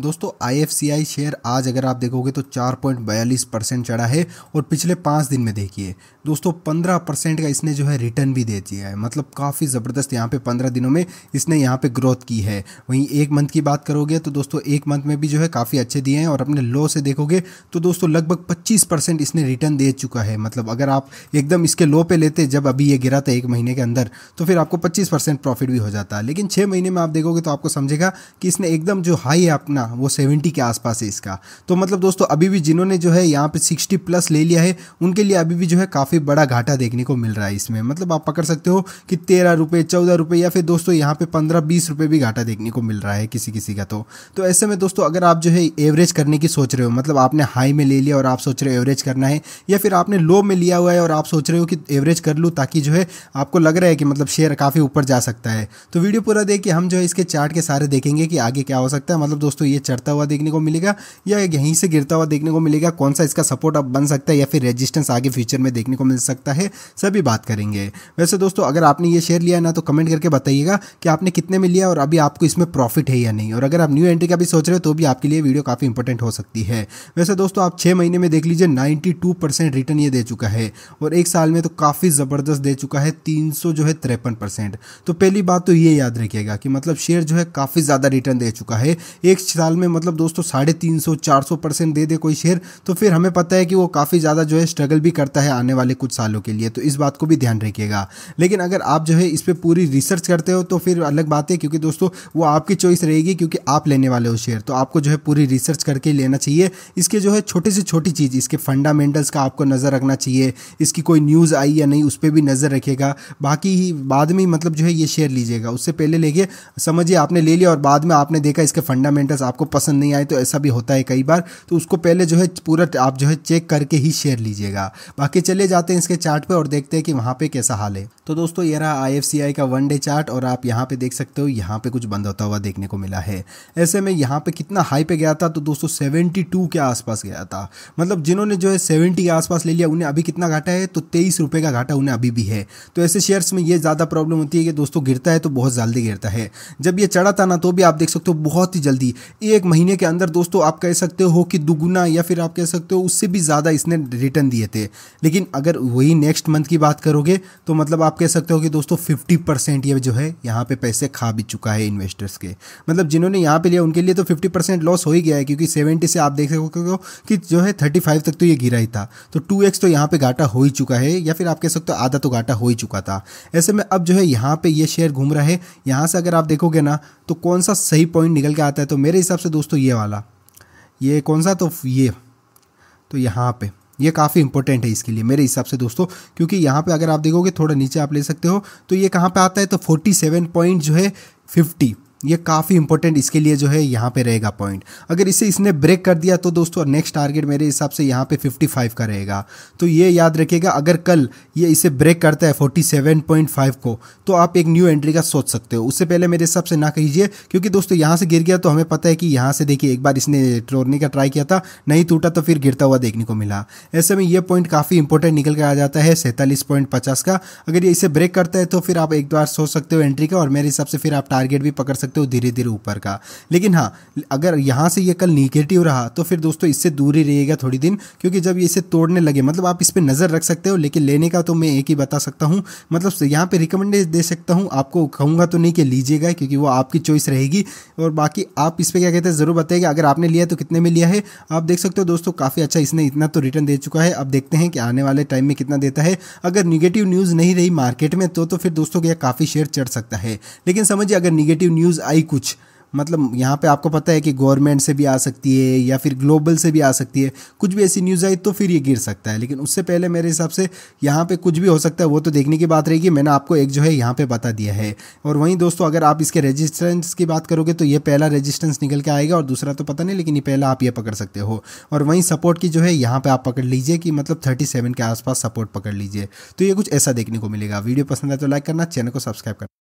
दोस्तों I share आज अगर आप देखोगे तो चार पॉइंट बयालीस परसेंट चढ़ा है और पिछले पाँच दिन में देखिए दोस्तों पंद्रह परसेंट का इसने जो है रिटर्न भी दे दिया है मतलब काफ़ी ज़बरदस्त यहाँ पे पंद्रह दिनों में इसने यहाँ पे ग्रोथ की है वहीं एक मंथ की बात करोगे तो दोस्तों एक मंथ में भी जो है काफ़ी अच्छे दिए हैं और अपने लो से देखोगे तो दोस्तों लगभग पच्चीस इसने रिटर्न दे चुका है मतलब अगर आप एकदम इसके लो पर लेते जब अभी ये गिरा था एक महीने के अंदर तो फिर आपको पच्चीस प्रॉफिट भी हो जाता है लेकिन छः महीने में आप देखोगे तो आपको समझेगा कि इसने एकदम जो हाई है अपना ना वो सेवेंटी के आसपास है इसका तो मतलब दोस्तों अभी भी जिन्होंने जो है यहाँ पे सिक्सटी प्लस ले लिया है उनके लिए अभी भी जो है काफ़ी बड़ा घाटा देखने को मिल रहा है इसमें मतलब आप पकड़ सकते हो कि तेरह रुपये चौदह रुपये या फिर दोस्तों यहाँ पे पंद्रह बीस रुपये भी घाटा देखने को मिल रहा है किसी किसी का तो तो ऐसे में दोस्तों अगर आप जो है एवरेज करने की सोच रहे हो मतलब आपने हाई में ले लिया और आप सोच रहे हो एवरेज करना है या फिर आपने लो में लिया हुआ है और आप सोच रहे हो कि एवरेज कर लूँ ताकि जो है आपको लग रहा है कि मतलब शेयर काफ़ी ऊपर जा सकता है तो वीडियो पूरा देखिए हम जो है इसके चार्ट के सारे देखेंगे कि आगे क्या हो सकता है मतलब दोस्तों ये चढ़ता हुआ देखने को मिलेगा या यहीं से गिरता हुआ देखने को मिलेगा कौन सा इसका सपोर्ट अब बन सकता है या फिर रेजिस्टेंस आगे फ्यूचर में देखने को मिल सकता है सभी बात करेंगे वैसे दोस्तों अगर आपने ये शेयर लिया ना तो कमेंट करके बताइएगा कि आपने कितने में लिया और अभी आपको इसमें प्रॉफिट है या नहीं और अगर आप न्यू एंट्री का भी सोच रहे हो तो भी आपके लिए वीडियो काफ़ी इंपॉर्टेंट हो सकती है वैसे दोस्तों आप छह महीने में देख लीजिए नाइन्टी रिटर्न ये दे चुका है और एक साल में तो काफ़ी ज़बरदस्त दे चुका है तीन सौ जो है तिरपन परसेंट तो पहली बात तो ये याद रखिएगा कि मतलब शेयर जो है काफ़ी ज़्यादा रिटर्न दे चुका है एक साल साल में मतलब दोस्तों साढ़े तीन सौ चार सौ परसेंट दे दे कोई शेयर तो फिर हमें पता है कि वो काफ़ी ज़्यादा जो है स्ट्रगल भी करता है आने वाले कुछ सालों के लिए तो इस बात को भी ध्यान रखिएगा लेकिन अगर आप जो है इस पर पूरी रिसर्च करते हो तो फिर अलग बात है क्योंकि दोस्तों वो आपकी चॉइस रहेगी क्योंकि आप लेने वाले हो शेयर तो आपको जो है पूरी रिसर्च करके लेना चाहिए इसके जो है छोटी से छोटी चीज़ इसके फंडामेंटल्स का आपको नज़र रखना चाहिए इसकी कोई न्यूज़ आई या नहीं उस पर भी नज़र रखेगा बाकी बाद में मतलब जो है ये शेयर लीजिएगा उससे पहले लेके समझिए आपने ले लिया और बाद में आपने देखा इसके फंडामेंटल्स आप आपको पसंद नहीं आए तो ऐसा भी होता है कई बार तो उसको पहले जो है पूरा आप जो है चेक करके ही शेयर लीजिएगा बाकी चले जाते हैं इसके चार्ट पर और देखते हैं कि वहाँ पर कैसा हाल है तो दोस्तों ये रहा आई का वन डे चार्ट और आप यहाँ पर देख सकते हो यहाँ पर कुछ बंद होता हुआ देखने को मिला है ऐसे में यहाँ पर कितना हाई पे गया था तो दोस्तों सेवेंटी के आसपास गया था मतलब जिन्होंने जो है सेवेंटी के आसपास ले लिया उन्हें अभी कितना घाटा है तो तेईस रुपये का घाटा उन्हें अभी भी है तो ऐसे शेयर्स में ये ज़्यादा प्रॉब्लम होती है कि दोस्तों गिरता है तो बहुत जल्दी गिरता है जब ये चढ़ा था ना तो भी आप देख सकते हो बहुत ही जल्दी एक महीने के अंदर दोस्तों आप कह सकते हो कि दुगुना या फिर आप कह सकते हो उससे भी ज़्यादा इसने रिटर्न दिए थे लेकिन अगर वही नेक्स्ट मंथ की बात करोगे तो मतलब आप कह सकते हो कि दोस्तों फिफ्टी परसेंट ये जो है यहाँ पे पैसे खा भी चुका है इन्वेस्टर्स के मतलब जिन्होंने यहाँ पे लिया उनके लिए तो फिफ्टी परसेंट लॉस हो ही गया है क्योंकि सेवेंटी से आप देख सकते हो कि जो है थर्टी फाइव तक तो ये गिरा ही था तो टू एक्स तो यहाँ पर घाटा हो ही चुका है या फिर आप कह सकते हो आधा तो घाटा हो ही चुका था ऐसे में अब जो है यहाँ पर ये शेयर घूम रहा है यहाँ से अगर आप देखोगे ना तो कौन सा सही पॉइंट निकल के आता है तो मेरे हिसाब हिसाब से दोस्तों ये वाला ये कौन सा तो ये तो यहाँ पे ये काफ़ी इंपॉर्टेंट है इसके लिए मेरे हिसाब से दोस्तों क्योंकि यहाँ पे अगर आप देखोगे थोड़ा नीचे आप ले सकते हो तो ये कहाँ पे आता है तो 47 पॉइंट जो है ये काफ़ी इंपॉर्टेंट इसके लिए जो है यहाँ पे रहेगा पॉइंट अगर इसे इसने ब्रेक कर दिया तो दोस्तों नेक्स्ट टारगेट मेरे हिसाब से यहाँ पे 55 का रहेगा तो ये याद रखिएगा अगर कल ये इसे ब्रेक करता है 47.5 को तो आप एक न्यू एंट्री का सोच सकते हो उससे पहले मेरे हिसाब से ना कहीजिए क्योंकि दोस्तों यहाँ से गिर गया तो हमें पता है कि यहाँ से देखिए एक बार इसने तोड़ने का ट्राई किया था नहीं टूटा तो फिर गिरता हुआ देखने को मिला ऐसे में ये पॉइंट काफ़ी इंपॉर्टेंट निकल कर आ जाता है सैंतालीस का अगर ये इसे ब्रेक करता है तो फिर आप एक बार सोच सकते हो एंट्री का और मेरे हिसाब से फिर आप टारगेट भी पकड़ सकते सकते हो धीरे धीरे ऊपर का लेकिन हाँ अगर यहाँ से ये कल निगेटिव रहा तो फिर दोस्तों इससे दूर ही रहिएगा थोड़ी दिन क्योंकि जब इसे तोड़ने लगे मतलब आप इस पर नज़र रख सकते हो लेकिन लेने का तो मैं एक ही बता सकता हूँ मतलब यहाँ पर रिकमेंडे दे सकता हूँ आपको कहूँगा तो नहीं कि लीजिएगा क्योंकि वो आपकी चॉइस रहेगी और बाकी आप इस पर क्या कहते हैं ज़रूर बताइएगा अगर आपने लिया तो कितने में लिया है आप देख सकते हो दोस्तों काफ़ी अच्छा इसने इतना तो रिटर्न दे चुका है अब देखते हैं कि आने वाले टाइम में कितना देता है अगर निगेटिव न्यूज़ नहीं रही मार्केट में तो तो फिर दोस्तों यह काफ़ी शेयर चढ़ सकता है लेकिन समझिए अगर निगेटिव न्यूज़ न्यूज़ आई कुछ मतलब यहाँ पे आपको पता है कि गवर्नमेंट से भी आ सकती है या फिर ग्लोबल से भी आ सकती है कुछ भी ऐसी न्यूज़ आई तो फिर ये गिर सकता है लेकिन उससे पहले मेरे हिसाब से यहाँ पे कुछ भी हो सकता है वो तो देखने की बात रहेगी मैंने आपको एक जो है यहाँ पे बता दिया है और वहीं दोस्तों अगर आप इसके रजिस्टेंस की बात करोगे तो ये पहला रजिस्टेंस निकल के आएगा और दूसरा तो पता नहीं लेकिन ये पहला आप ये पकड़ सकते हो और वहीं सपोर्ट की जो है यहाँ पर आप पकड़ लीजिए कि मतलब थर्टी के आसपास सपोर्ट पकड़ लीजिए तो ये कुछ ऐसा देखने को मिलेगा वीडियो पसंद आए तो लाइक करना चैनल को सब्सक्राइब करना